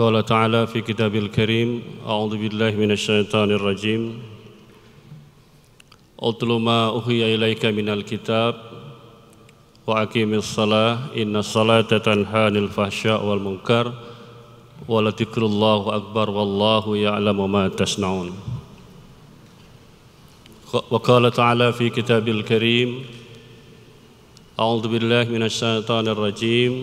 قال تعالى في كتاب الكريم أعوذ بالله من الشيطان الرجيم أتل ما أخي إليك من الكتاب وأكيم الصلاة إن الصلاة تنهى عن الفحشاء والمنكر ولذكر الله أكبر والله يعلم ما تصنعون وقال تعالى في كتاب الكريم أعوذ بالله من الشيطان الرجيم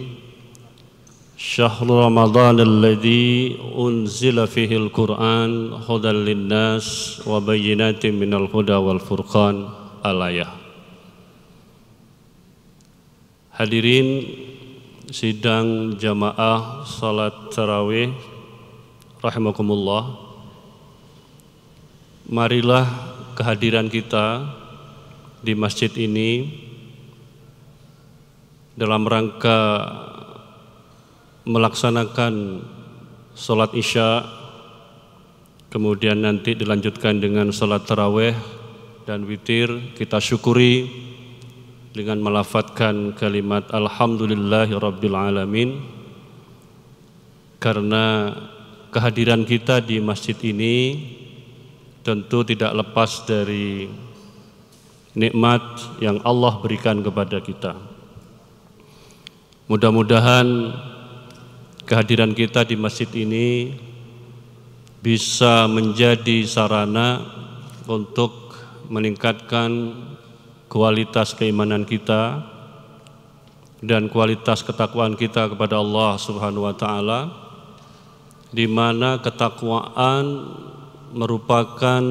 شهر رمضان الذي أنزل فيه القرآن هدى للناس وبينات من الهدى والفرقان الآية Hadirin sidang jamaah salat tarawih rahimakumullah Marilah kehadiran kita di masjid ini dalam rangka melaksanakan sholat isya kemudian nanti dilanjutkan dengan sholat taraweh dan witir kita syukuri dengan melafatkan kalimat Alhamdulillahirrabbilalamin karena kehadiran kita di masjid ini tentu tidak lepas dari nikmat yang Allah berikan kepada kita. Mudah-mudahan kehadiran kita di masjid ini bisa menjadi sarana untuk meningkatkan kualitas keimanan kita dan kualitas ketakwaan kita kepada Allah Subhanahu wa taala di mana ketakwaan merupakan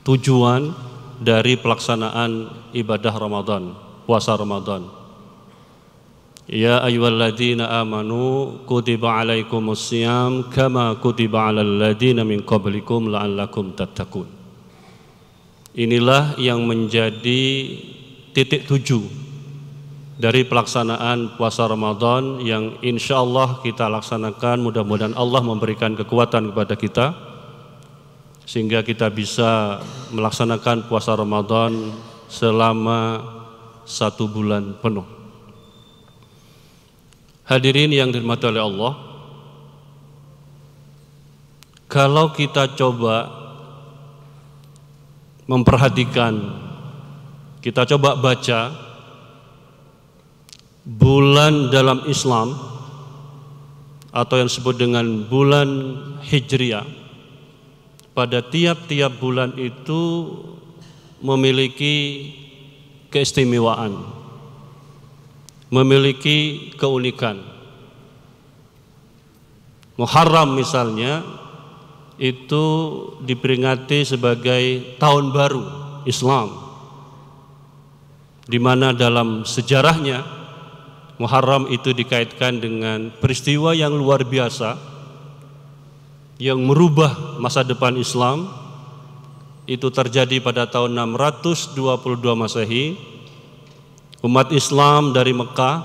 tujuan dari pelaksanaan ibadah Ramadan, puasa Ramadan. يا أيها الذين آمنوا كتب عليكم الصيام كما كتب على الذين من قبلكم لعلكم تتقون Inilah yang menjadi titik tuju dari pelaksanaan puasa Ramadan yang insya Allah kita laksanakan mudah-mudahan Allah memberikan kekuatan kepada kita sehingga kita bisa melaksanakan puasa Ramadan selama satu bulan penuh. Hadirin yang dirahmati oleh Allah, kalau kita coba memperhatikan, kita coba baca bulan dalam Islam atau yang disebut dengan bulan Hijriah pada tiap-tiap bulan itu memiliki keistimewaan memiliki keunikan. Muharram misalnya itu diperingati sebagai tahun baru Islam. Di mana dalam sejarahnya Muharram itu dikaitkan dengan peristiwa yang luar biasa yang merubah masa depan Islam itu terjadi pada tahun 622 Masehi Umat Islam dari Mekah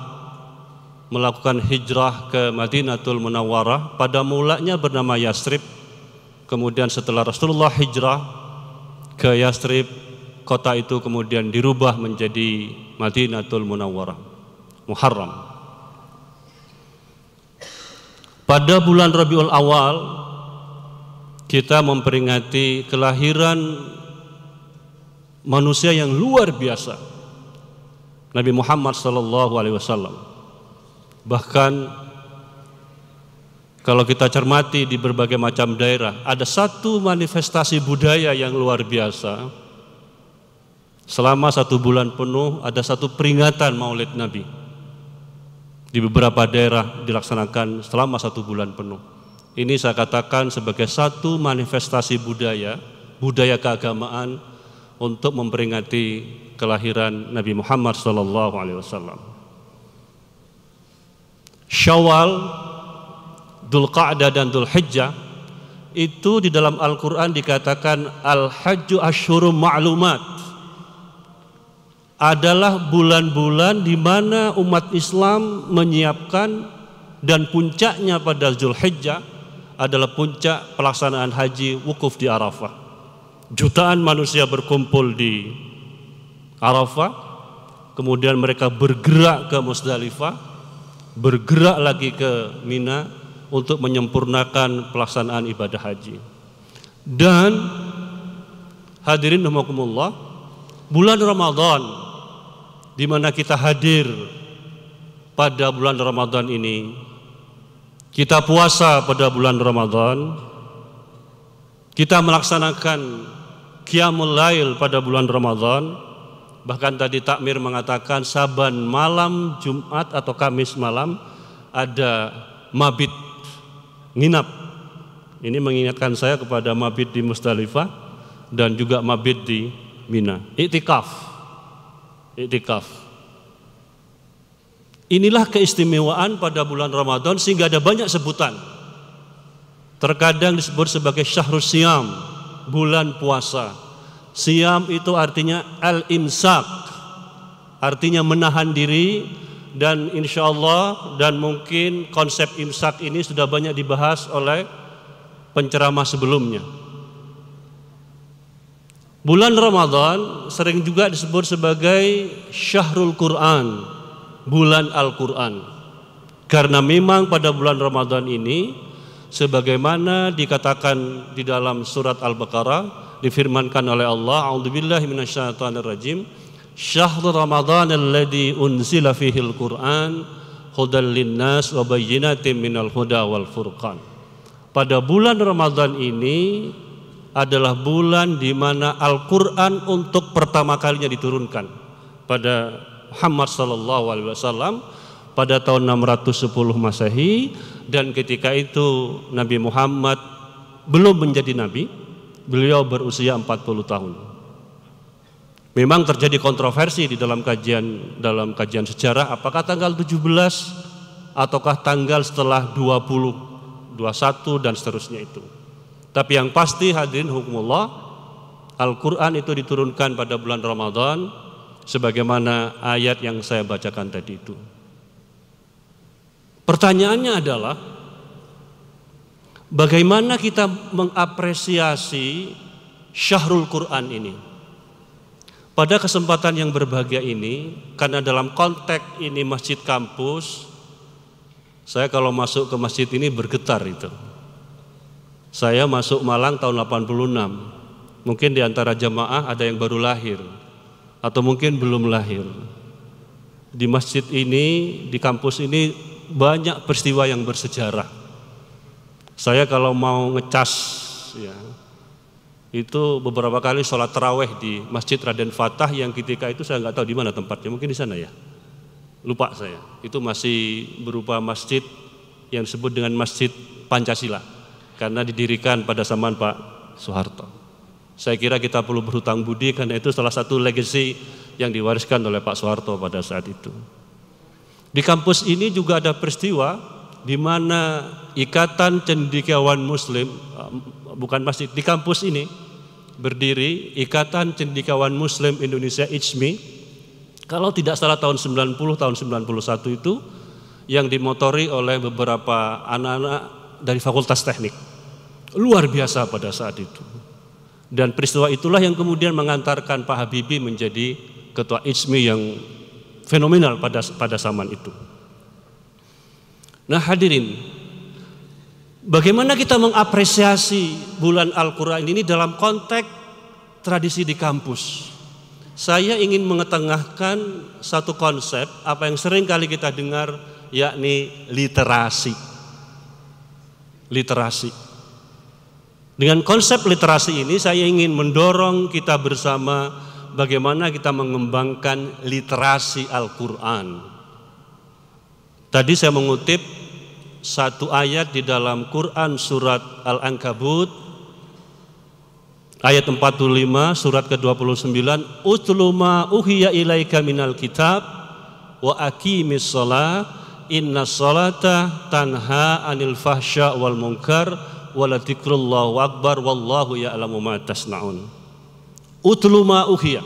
melakukan hijrah ke Madinatul Munawwarah pada mulanya bernama Yasrib Kemudian setelah Rasulullah hijrah ke Yasrib kota itu kemudian dirubah menjadi Madinatul Munawwarah. Muharram. Pada bulan Rabiul Awal kita memperingati kelahiran manusia yang luar biasa Nabi Muhammad Sallallahu Alaihi Wasallam. Bahkan kalau kita cermati di berbagai macam daerah, ada satu manifestasi budaya yang luar biasa. Selama satu bulan penuh ada satu peringatan Maulid Nabi di beberapa daerah dilaksanakan selama satu bulan penuh. Ini saya katakan sebagai satu manifestasi budaya, budaya keagamaan untuk memperingati kelahiran Nabi Muhammad sallallahu alaihi wasallam. Syawal, Dzulqa'dah dan Dzulhijjah itu di dalam Al-Qur'an dikatakan al-hajju asyhurum ma'lumat adalah bulan-bulan di mana umat Islam menyiapkan dan puncaknya pada Zulhijjah adalah puncak pelaksanaan haji wukuf di Arafah. Jutaan manusia berkumpul di Arafah, kemudian mereka bergerak ke Musdalifah, bergerak lagi ke Mina untuk menyempurnakan pelaksanaan ibadah haji. Dan hadirin rahimakumullah, bulan Ramadan di mana kita hadir pada bulan Ramadan ini. Kita puasa pada bulan Ramadan. Kita melaksanakan Qiyamul Lail pada bulan Ramadan Bahkan tadi takmir mengatakan Saban malam Jumat atau Kamis malam ada mabit nginap. Ini mengingatkan saya kepada mabit di Musdalifah dan juga mabit di Mina. Iktikaf. Iktikaf. Inilah keistimewaan pada bulan Ramadan sehingga ada banyak sebutan. Terkadang disebut sebagai syahrul siam, bulan puasa Siam itu artinya al-imsak, artinya menahan diri dan insya Allah dan mungkin konsep imsak ini sudah banyak dibahas oleh penceramah sebelumnya. Bulan Ramadan sering juga disebut sebagai Syahrul Quran, bulan Al-Quran. Karena memang pada bulan Ramadan ini sebagaimana dikatakan di dalam surat Al-Baqarah difirmankan oleh Allah A'udzubillahi minasyaitonirrajim Syahrul ramadhan alladhi unzila al Qur'an hudal linnas wa bayyinatin minal huda wal furqan. Pada bulan Ramadhan ini adalah bulan di mana Al-Qur'an untuk pertama kalinya diturunkan pada Muhammad sallallahu alaihi wasallam pada tahun 610 Masehi dan ketika itu Nabi Muhammad belum menjadi nabi beliau berusia 40 tahun. Memang terjadi kontroversi di dalam kajian dalam kajian sejarah apakah tanggal 17 ataukah tanggal setelah 20, 21 dan seterusnya itu. Tapi yang pasti hadirin hukumullah Al-Qur'an itu diturunkan pada bulan Ramadan sebagaimana ayat yang saya bacakan tadi itu. Pertanyaannya adalah Bagaimana kita mengapresiasi Syahrul Quran ini? Pada kesempatan yang berbahagia ini, karena dalam konteks ini masjid kampus, saya kalau masuk ke masjid ini bergetar itu. Saya masuk Malang tahun 86. Mungkin di antara jamaah ada yang baru lahir atau mungkin belum lahir. Di masjid ini, di kampus ini banyak peristiwa yang bersejarah saya kalau mau ngecas ya, itu beberapa kali sholat terawih di Masjid Raden Fatah yang ketika itu saya nggak tahu di mana tempatnya, mungkin di sana ya. Lupa saya. Itu masih berupa masjid yang disebut dengan Masjid Pancasila karena didirikan pada zaman Pak Soeharto. Saya kira kita perlu berhutang budi karena itu salah satu legacy yang diwariskan oleh Pak Soeharto pada saat itu. Di kampus ini juga ada peristiwa di mana ikatan cendikiawan muslim eh, bukan masih di kampus ini berdiri Ikatan cendikiawan Muslim Indonesia ICMI kalau tidak salah tahun 90 tahun 91 itu yang dimotori oleh beberapa anak-anak dari Fakultas Teknik luar biasa pada saat itu dan peristiwa itulah yang kemudian mengantarkan Pak Habibie menjadi ketua ICMI yang fenomenal pada pada zaman itu Nah hadirin, bagaimana kita mengapresiasi bulan Al-Quran ini dalam konteks tradisi di kampus? Saya ingin mengetengahkan satu konsep apa yang sering kali kita dengar yakni literasi. Literasi. Dengan konsep literasi ini saya ingin mendorong kita bersama bagaimana kita mengembangkan literasi Al-Qur'an. Tadi saya mengutip satu ayat di dalam Quran surat Al-Ankabut ayat 45 surat ke-29 utluma uhiya ilaika minal kitab wa aqimis shalah inna salata tanha anil fahsya wal munkar dzikrullah akbar wallahu ya'lamu ma tasnaun utlu ma uhiya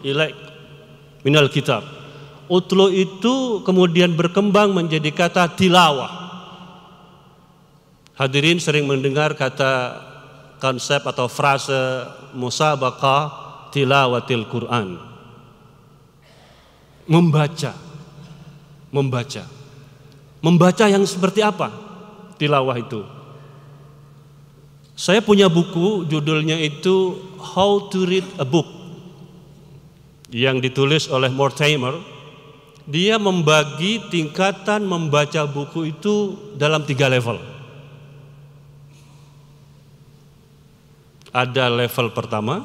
ilaik minal kitab utlu itu kemudian berkembang menjadi kata tilawah Hadirin sering mendengar kata konsep atau frase musabaqah tilawatil Quran. Membaca. Membaca. Membaca yang seperti apa? Tilawah itu. Saya punya buku judulnya itu How to Read a Book yang ditulis oleh Mortimer. Dia membagi tingkatan membaca buku itu dalam tiga level. Ada level pertama,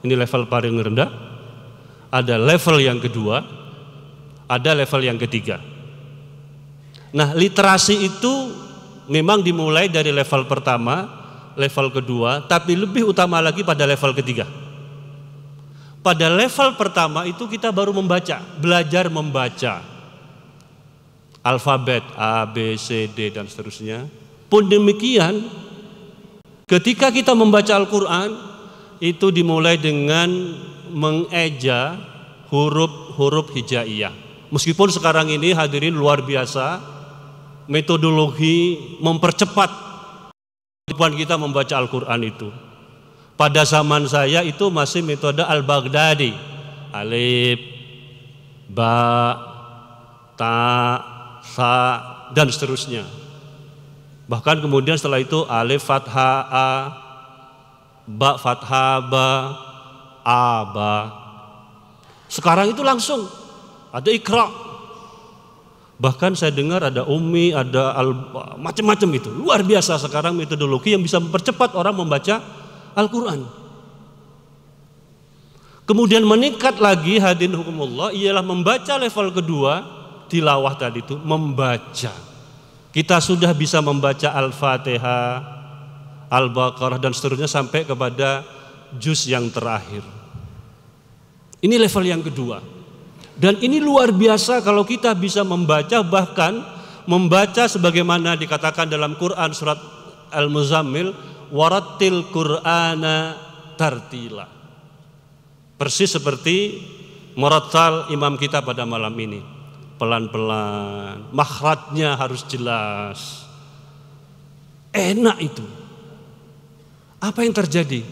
ini level paling rendah. Ada level yang kedua, ada level yang ketiga. Nah, literasi itu memang dimulai dari level pertama, level kedua, tapi lebih utama lagi pada level ketiga. Pada level pertama itu kita baru membaca, belajar membaca. Alfabet A, B, C, D dan seterusnya. Pun demikian, Ketika kita membaca Al-Quran, itu dimulai dengan mengeja huruf-huruf hijaiyah. Meskipun sekarang ini hadirin luar biasa, metodologi mempercepat kehidupan kita membaca Al-Quran itu. Pada zaman saya itu masih metode Al-Baghdadi. Alif, Ba, Ta, Sa, dan seterusnya Bahkan kemudian setelah itu alif fathah a, ba fathah ba, a ba. Sekarang itu langsung ada ikra. Bahkan saya dengar ada umi ada macam-macam itu. Luar biasa sekarang metodologi yang bisa mempercepat orang membaca Al-Qur'an. Kemudian meningkat lagi hadirin hukumullah ialah membaca level kedua tilawah tadi itu membaca kita sudah bisa membaca Al-Fatihah, Al-Baqarah dan seterusnya sampai kepada juz yang terakhir. Ini level yang kedua. Dan ini luar biasa kalau kita bisa membaca bahkan membaca sebagaimana dikatakan dalam Quran surat Al-Muzammil waratil Qur'ana tartila. Persis seperti muratal imam kita pada malam ini pelan-pelan, makhratnya harus jelas. Enak itu. Apa yang terjadi?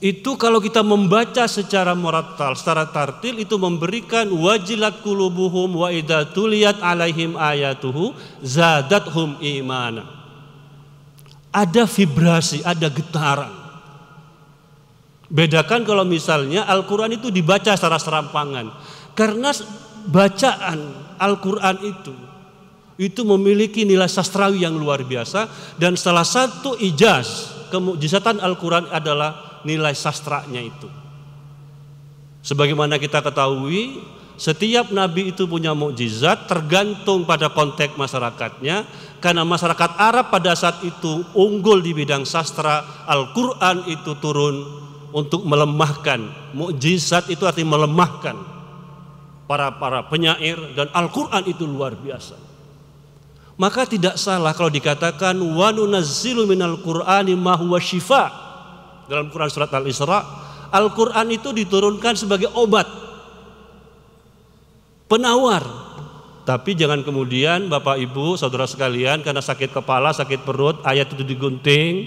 Itu kalau kita membaca secara moratal, secara tartil itu memberikan wajilat kulubuhum wa idza alaihim ayatuhu zadathum imana. Ada vibrasi, ada getaran. Bedakan kalau misalnya Al-Quran itu dibaca secara serampangan. Karena bacaan Al-Quran itu itu memiliki nilai sastrawi yang luar biasa dan salah satu ijaz kemujizatan Al-Quran adalah nilai sastranya itu. Sebagaimana kita ketahui, setiap nabi itu punya mukjizat tergantung pada konteks masyarakatnya karena masyarakat Arab pada saat itu unggul di bidang sastra, Al-Qur'an itu turun untuk melemahkan. Mukjizat itu arti melemahkan para para penyair dan Al-Qur'an itu luar biasa. Maka tidak salah kalau dikatakan wa nunazzilu minal qur'ani ma huwa syifa. Dalam Quran surat Al-Isra, Al-Qur'an itu diturunkan sebagai obat penawar. Tapi jangan kemudian Bapak Ibu, saudara sekalian karena sakit kepala, sakit perut, ayat itu digunting,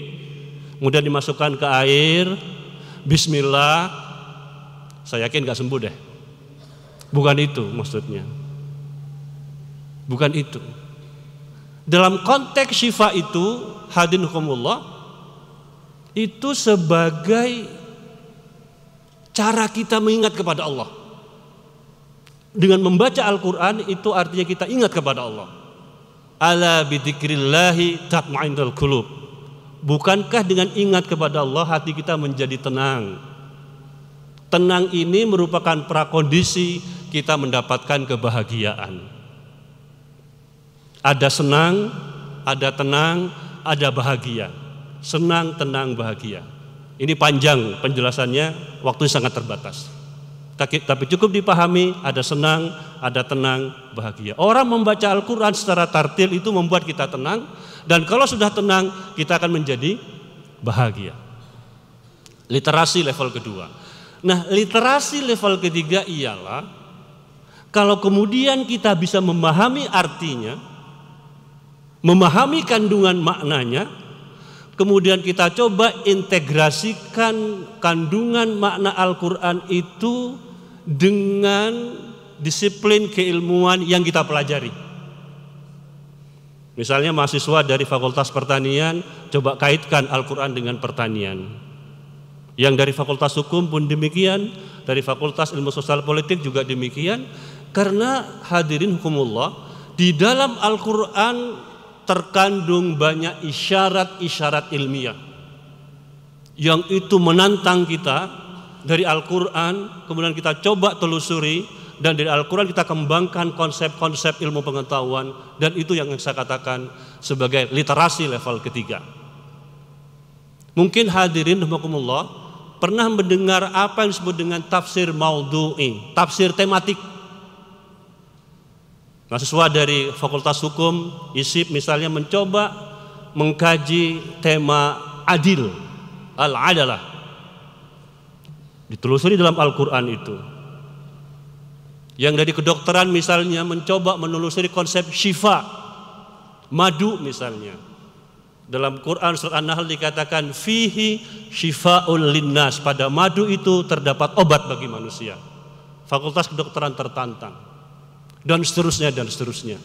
kemudian dimasukkan ke air, bismillah. Saya yakin gak sembuh deh. Bukan itu maksudnya. Bukan itu. Dalam konteks syifa itu, hadin hukumullah, itu sebagai cara kita mengingat kepada Allah. Dengan membaca Al-Quran itu artinya kita ingat kepada Allah. Ala bidikrillahi tatmainul kulub. Bukankah dengan ingat kepada Allah hati kita menjadi tenang? Tenang ini merupakan prakondisi kita mendapatkan kebahagiaan. Ada senang, ada tenang, ada bahagia. Senang, tenang, bahagia. Ini panjang penjelasannya, waktu sangat terbatas. Tapi cukup dipahami, ada senang, ada tenang, bahagia. Orang membaca Al-Quran secara tartil itu membuat kita tenang, dan kalau sudah tenang, kita akan menjadi bahagia. Literasi level kedua. Nah, literasi level ketiga ialah kalau kemudian kita bisa memahami artinya, memahami kandungan maknanya, kemudian kita coba integrasikan kandungan makna Al-Qur'an itu dengan disiplin keilmuan yang kita pelajari. Misalnya mahasiswa dari Fakultas Pertanian coba kaitkan Al-Qur'an dengan pertanian. Yang dari Fakultas Hukum pun demikian, dari Fakultas Ilmu Sosial Politik juga demikian, karena hadirin hukumullah, di dalam Al-Quran terkandung banyak isyarat-isyarat ilmiah yang itu menantang kita dari Al-Quran, kemudian kita coba telusuri, dan dari Al-Quran kita kembangkan konsep-konsep ilmu pengetahuan, dan itu yang saya katakan sebagai literasi level ketiga. Mungkin hadirin hukumullah pernah mendengar apa yang disebut dengan tafsir maudu'i tafsir tematik mahasiswa dari Fakultas Hukum ISIP misalnya mencoba mengkaji tema adil al-adalah ditelusuri dalam Al-Qur'an itu yang dari kedokteran misalnya mencoba menelusuri konsep syifa madu misalnya dalam Quran surat An-Nahl dikatakan fihi syifaul linnas pada madu itu terdapat obat bagi manusia fakultas kedokteran tertantang dan seterusnya dan seterusnya.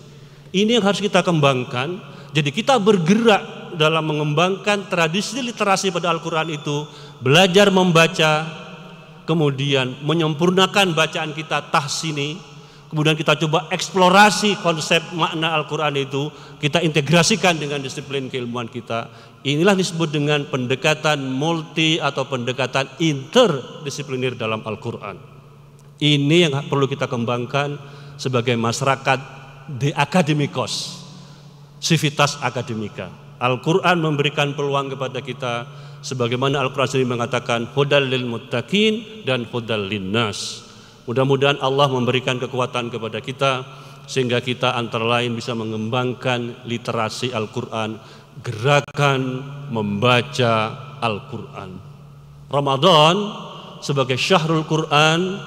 Ini yang harus kita kembangkan. Jadi kita bergerak dalam mengembangkan tradisi literasi pada Al-Qur'an itu, belajar membaca, kemudian menyempurnakan bacaan kita tahsini, kemudian kita coba eksplorasi konsep makna Al-Qur'an itu, kita integrasikan dengan disiplin keilmuan kita. Inilah disebut dengan pendekatan multi atau pendekatan interdisipliner dalam Al-Qur'an. Ini yang perlu kita kembangkan sebagai masyarakat di akademikos, civitas akademika. Al-Quran memberikan peluang kepada kita sebagaimana Al-Quran sendiri mengatakan hudal lil muttaqin dan hudal nas. Mudah-mudahan Allah memberikan kekuatan kepada kita sehingga kita antara lain bisa mengembangkan literasi Al-Quran, gerakan membaca Al-Quran. Ramadan sebagai syahrul Quran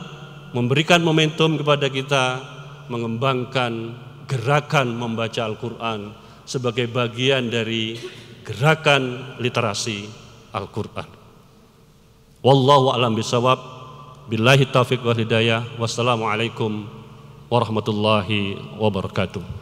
memberikan momentum kepada kita mengembangkan gerakan membaca Al-Quran sebagai bagian dari gerakan literasi Al-Quran. Wallahu a'lam bisawab. Billahi taufik wal hidayah. Wassalamualaikum warahmatullahi wabarakatuh.